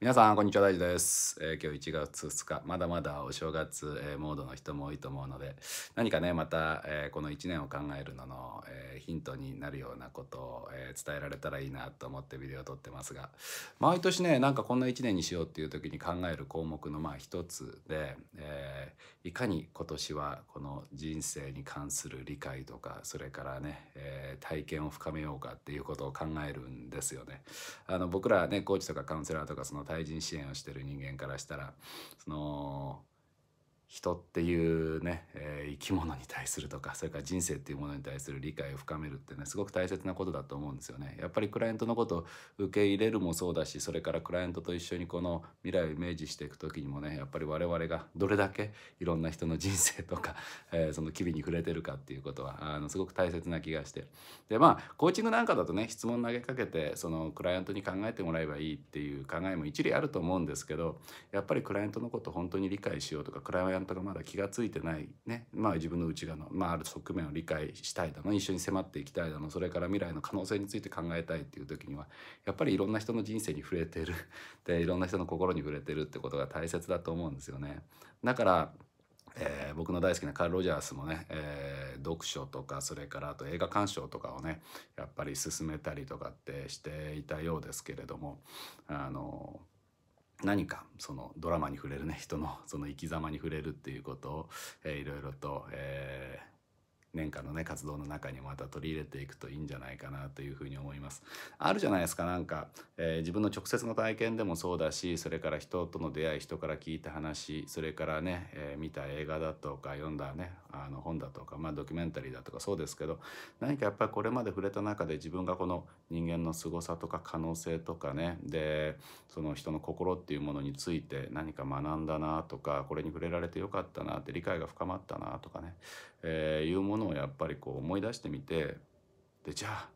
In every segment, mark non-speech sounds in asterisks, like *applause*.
皆さん、こんにちは、大地です。えー、今日1月2日、まだまだお正月、えー、モードの人も多いと思うので、何かね、また、えー、この1年を考えるのの、えヒントになるようなことを、え伝えられたらいいなと思ってビデオを撮ってますが、毎年ね、なんかこんな1年にしようっていう時に考える項目のまあ一つで、えいかに今年はこの人生に関する理解とか、それからね、え体験を深めようかっていうことを考えるんですよね。あの僕らね、コーチとかカウンセラーとかその対人支援をしてる人間からしたらその人っていうね、えー、生き物に対するとかそれから人生っていうものに対する理解を深めるってねすごく大切なことだと思うんですよね。やっぱりクライアントのことを受け入れるもそうだしそれからクライアントと一緒にこの未来をイメージしていく時にもねやっぱり我々がどれだけいろんな人の人生とか、*laughs* えー、その機微に触れてるかっていうことはあのすごく大切な気がしてでまあコーチングなんかだとね質問投げかけてそのクライアントに考えてもらえばいいっていう考えも一理あると思うんですけどやっぱりクライアントのこと本当に理解しようとかクライアント方がまだ気が付いてないね、まあ、自分の内側の、まあ、ある側面を理解したいだの一緒に迫っていきたいだのそれから未来の可能性について考えたいっていう時にはやっぱりいろんな人の人生に触れてる *laughs* でいろんな人の心に触れてるってことが大切だと思うんですよね。だからえー、僕の大好きなカール・ロジャースもね、えー、読書とかそれからあと映画鑑賞とかをねやっぱり進めたりとかってしていたようですけれどもあのー何かそのドラマに触れるね人のその生き様に触れるっていうことを、えいろいろと、えー、年間のね活動の中にまた取り入れていくといいんじゃないかなというふうに思います。あるじゃないですかなんか、えー、自分の直接の体験でもそうだしそれから人との出会い人から聞いた話それからね、えー、見た映画だとか読んだねあの本だとか、まあ、ドキュメンタリーだとかそうですけど何かやっぱりこれまで触れた中で自分がこの人間の凄さとか可能性とかねでその人の心っていうものについて何か学んだなとかこれに触れられてよかったなって理解が深まったなとかね、えー、いうものをやっぱりこう思い出してみてでじゃあ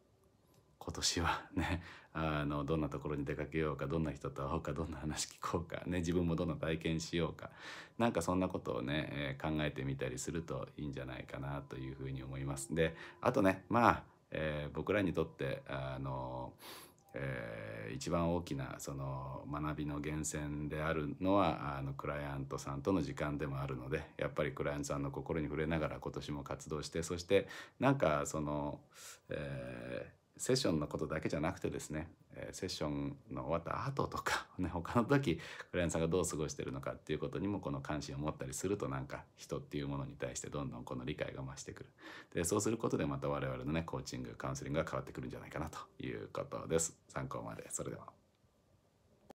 今年はねあのどんなところに出かけようかどんな人と会おうかどんな話聞こうか、ね、自分もどんな体験しようかなんかそんなことをね、えー、考えてみたりするといいんじゃないかなというふうに思いますであとねまあ、えー、僕らにとってあのーえー、一番大きなその学びの源泉であるのはあのクライアントさんとの時間でもあるのでやっぱりクライアントさんの心に触れながら今年も活動してそしてなんかその、えーセッションのことだけじゃなくてですね、えセッションの終わった後とか、*laughs* ね、他の時クライアントさんがどう過ごしてるのかっていうことにもこの関心を持ったりするとなんか人っていうものに対してどんどんこの理解が増してくるでそうすることでまた我々のねコーチングカウンセリングが変わってくるんじゃないかなということです参考までそれでは